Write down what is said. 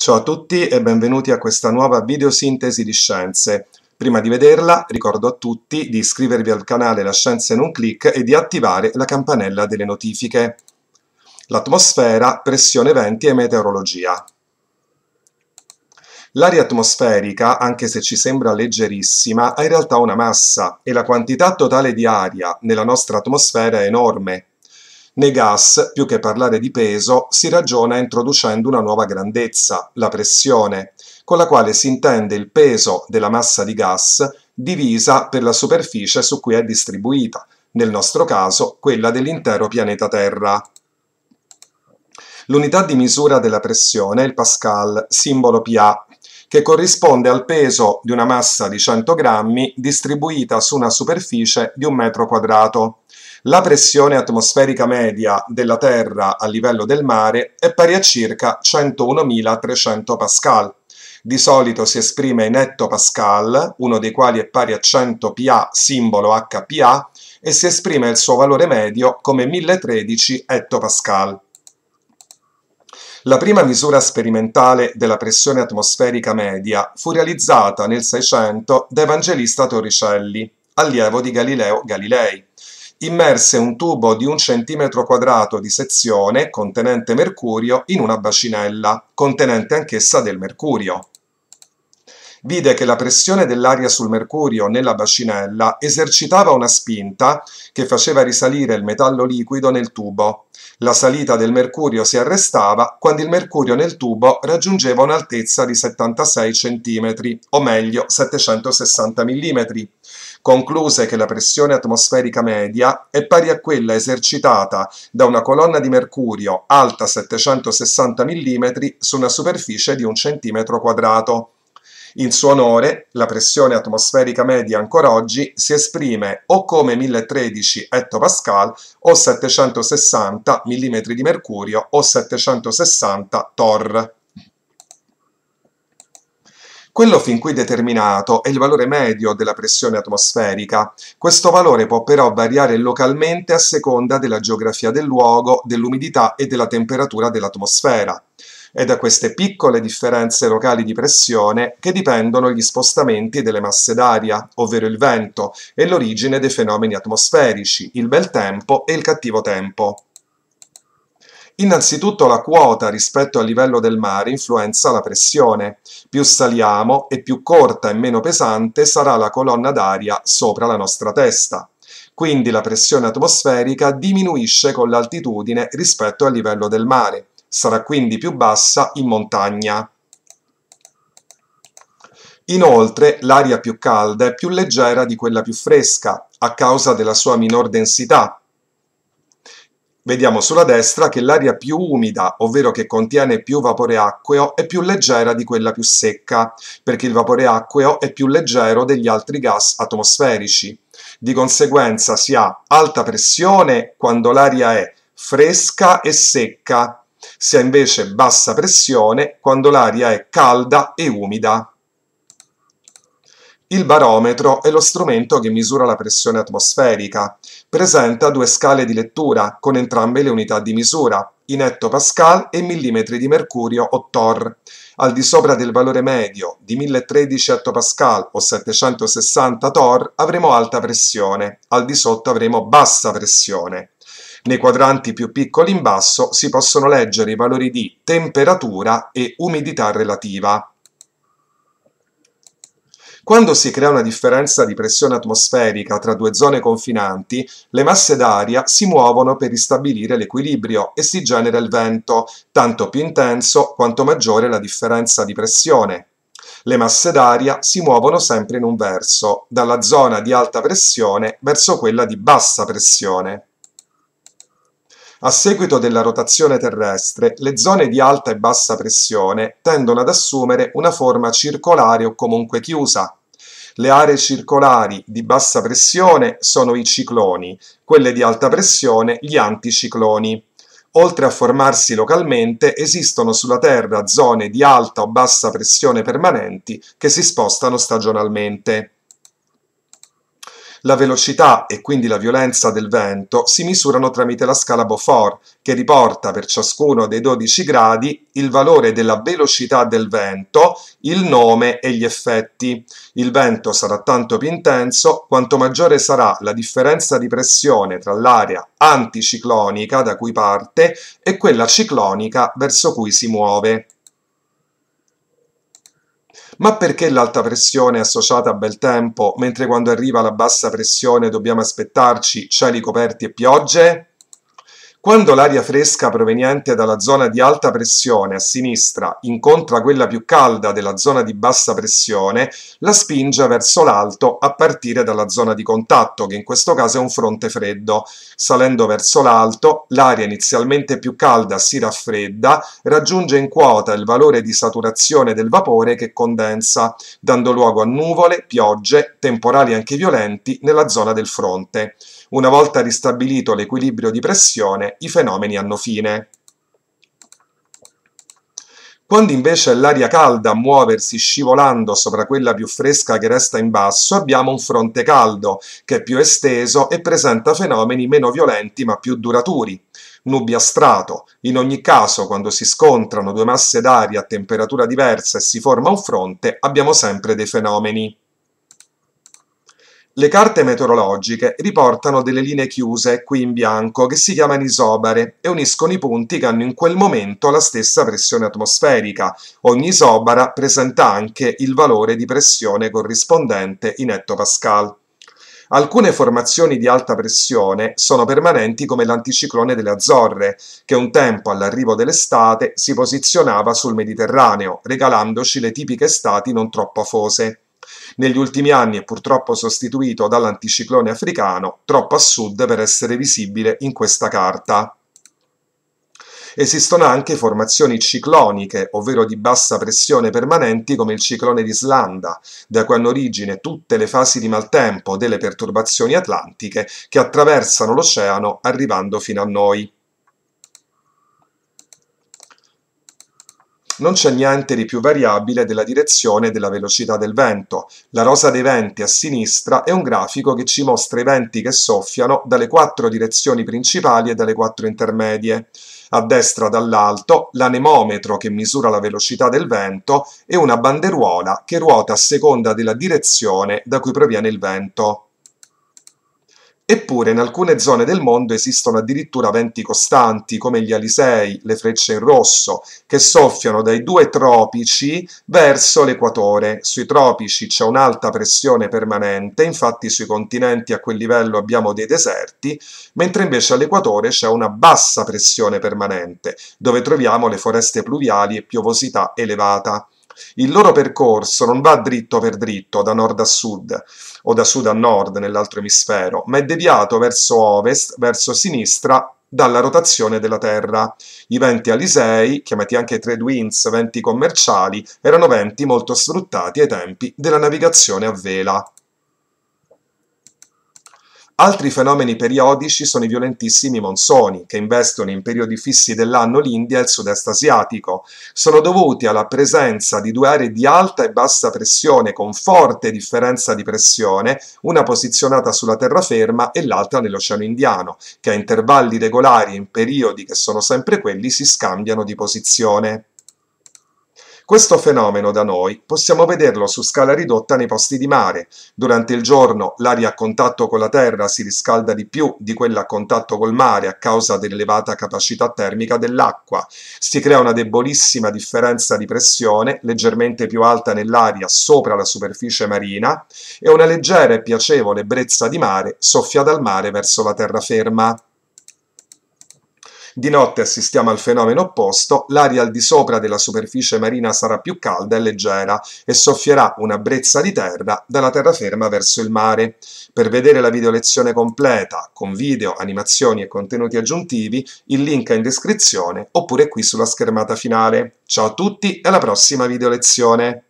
Ciao a tutti e benvenuti a questa nuova videosintesi di scienze. Prima di vederla ricordo a tutti di iscrivervi al canale La Scienza in un clic e di attivare la campanella delle notifiche. L'atmosfera, pressione venti e meteorologia. L'aria atmosferica, anche se ci sembra leggerissima, ha in realtà una massa e la quantità totale di aria nella nostra atmosfera è enorme, nei gas, più che parlare di peso, si ragiona introducendo una nuova grandezza, la pressione, con la quale si intende il peso della massa di gas divisa per la superficie su cui è distribuita, nel nostro caso quella dell'intero pianeta Terra. L'unità di misura della pressione è il Pascal, simbolo PA, che corrisponde al peso di una massa di 100 grammi distribuita su una superficie di un metro quadrato la pressione atmosferica media della Terra a livello del mare è pari a circa 101.300 pascal. Di solito si esprime in Pascal, uno dei quali è pari a 100 Pa simbolo HPA, e si esprime il suo valore medio come 1013 etto Pascal. La prima misura sperimentale della pressione atmosferica media fu realizzata nel 600 da Evangelista Torricelli, allievo di Galileo Galilei immerse un tubo di un centimetro quadrato di sezione contenente mercurio in una bacinella, contenente anch'essa del mercurio. Vide che la pressione dell'aria sul mercurio nella bacinella esercitava una spinta che faceva risalire il metallo liquido nel tubo. La salita del mercurio si arrestava quando il mercurio nel tubo raggiungeva un'altezza di 76 cm, o meglio 760 mm concluse che la pressione atmosferica media è pari a quella esercitata da una colonna di mercurio alta 760 mm su una superficie di un centimetro quadrato. In suo onore, la pressione atmosferica media ancora oggi si esprime o come 1013 ettopascal o 760 mm di mercurio o 760 torr. Quello fin qui determinato è il valore medio della pressione atmosferica. Questo valore può però variare localmente a seconda della geografia del luogo, dell'umidità e della temperatura dell'atmosfera. È da queste piccole differenze locali di pressione che dipendono gli spostamenti delle masse d'aria, ovvero il vento, e l'origine dei fenomeni atmosferici, il bel tempo e il cattivo tempo. Innanzitutto la quota rispetto al livello del mare influenza la pressione. Più saliamo e più corta e meno pesante sarà la colonna d'aria sopra la nostra testa. Quindi la pressione atmosferica diminuisce con l'altitudine rispetto al livello del mare. Sarà quindi più bassa in montagna. Inoltre l'aria più calda è più leggera di quella più fresca, a causa della sua minor densità, Vediamo sulla destra che l'aria più umida, ovvero che contiene più vapore acqueo, è più leggera di quella più secca, perché il vapore acqueo è più leggero degli altri gas atmosferici. Di conseguenza si ha alta pressione quando l'aria è fresca e secca, si ha invece bassa pressione quando l'aria è calda e umida. Il barometro è lo strumento che misura la pressione atmosferica. Presenta due scale di lettura con entrambe le unità di misura, in etto pascal e millimetri di mercurio o tor. Al di sopra del valore medio di 1013 etto pascal o 760 tor avremo alta pressione, al di sotto avremo bassa pressione. Nei quadranti più piccoli in basso si possono leggere i valori di temperatura e umidità relativa. Quando si crea una differenza di pressione atmosferica tra due zone confinanti, le masse d'aria si muovono per ristabilire l'equilibrio e si genera il vento, tanto più intenso quanto maggiore la differenza di pressione. Le masse d'aria si muovono sempre in un verso, dalla zona di alta pressione verso quella di bassa pressione. A seguito della rotazione terrestre, le zone di alta e bassa pressione tendono ad assumere una forma circolare o comunque chiusa. Le aree circolari di bassa pressione sono i cicloni, quelle di alta pressione gli anticicloni. Oltre a formarsi localmente, esistono sulla Terra zone di alta o bassa pressione permanenti che si spostano stagionalmente. La velocità e quindi la violenza del vento si misurano tramite la scala Beaufort, che riporta per ciascuno dei 12 gradi il valore della velocità del vento, il nome e gli effetti. Il vento sarà tanto più intenso quanto maggiore sarà la differenza di pressione tra l'area anticiclonica da cui parte e quella ciclonica verso cui si muove. Ma perché l'alta pressione è associata a bel tempo, mentre quando arriva la bassa pressione dobbiamo aspettarci cieli coperti e piogge? Quando l'aria fresca proveniente dalla zona di alta pressione a sinistra incontra quella più calda della zona di bassa pressione, la spinge verso l'alto a partire dalla zona di contatto, che in questo caso è un fronte freddo. Salendo verso l'alto, l'aria inizialmente più calda si raffredda, raggiunge in quota il valore di saturazione del vapore che condensa, dando luogo a nuvole, piogge, temporali anche violenti nella zona del fronte. Una volta ristabilito l'equilibrio di pressione, i fenomeni hanno fine. Quando invece è l'aria calda a muoversi scivolando sopra quella più fresca che resta in basso, abbiamo un fronte caldo che è più esteso e presenta fenomeni meno violenti ma più duraturi. Nubi a strato. In ogni caso, quando si scontrano due masse d'aria a temperatura diversa e si forma un fronte, abbiamo sempre dei fenomeni. Le carte meteorologiche riportano delle linee chiuse, qui in bianco, che si chiamano isobare e uniscono i punti che hanno in quel momento la stessa pressione atmosferica. Ogni isobara presenta anche il valore di pressione corrispondente in etto pascal. Alcune formazioni di alta pressione sono permanenti come l'anticiclone delle Azzorre, che un tempo all'arrivo dell'estate si posizionava sul Mediterraneo, regalandoci le tipiche estati non troppo afose negli ultimi anni è purtroppo sostituito dall'anticiclone africano, troppo a sud per essere visibile in questa carta. Esistono anche formazioni cicloniche, ovvero di bassa pressione permanenti come il ciclone d'Islanda, da cui hanno origine tutte le fasi di maltempo delle perturbazioni atlantiche che attraversano l'oceano arrivando fino a noi. non c'è niente di più variabile della direzione e della velocità del vento. La rosa dei venti a sinistra è un grafico che ci mostra i venti che soffiano dalle quattro direzioni principali e dalle quattro intermedie. A destra dall'alto l'anemometro che misura la velocità del vento e una banderuola che ruota a seconda della direzione da cui proviene il vento. Eppure in alcune zone del mondo esistono addirittura venti costanti come gli alisei, le frecce in rosso, che soffiano dai due tropici verso l'equatore. Sui tropici c'è un'alta pressione permanente, infatti sui continenti a quel livello abbiamo dei deserti, mentre invece all'equatore c'è una bassa pressione permanente, dove troviamo le foreste pluviali e piovosità elevata. Il loro percorso non va dritto per dritto, da nord a sud o da sud a nord nell'altro emisfero, ma è deviato verso ovest, verso sinistra dalla rotazione della Terra. I venti alisei, chiamati anche trade winds, venti commerciali, erano venti molto sfruttati ai tempi della navigazione a vela. Altri fenomeni periodici sono i violentissimi monsoni, che investono in periodi fissi dell'anno l'India e il sud-est asiatico. Sono dovuti alla presenza di due aree di alta e bassa pressione con forte differenza di pressione, una posizionata sulla terraferma e l'altra nell'Oceano Indiano, che a intervalli regolari in periodi che sono sempre quelli si scambiano di posizione. Questo fenomeno da noi possiamo vederlo su scala ridotta nei posti di mare. Durante il giorno l'aria a contatto con la terra si riscalda di più di quella a contatto col mare a causa dell'elevata capacità termica dell'acqua. Si crea una debolissima differenza di pressione, leggermente più alta nell'aria sopra la superficie marina, e una leggera e piacevole brezza di mare soffia dal mare verso la terraferma. Di notte assistiamo al fenomeno opposto, l'aria al di sopra della superficie marina sarà più calda e leggera e soffierà una brezza di terra dalla terraferma verso il mare. Per vedere la video lezione completa, con video, animazioni e contenuti aggiuntivi, il link è in descrizione oppure qui sulla schermata finale. Ciao a tutti e alla prossima video lezione!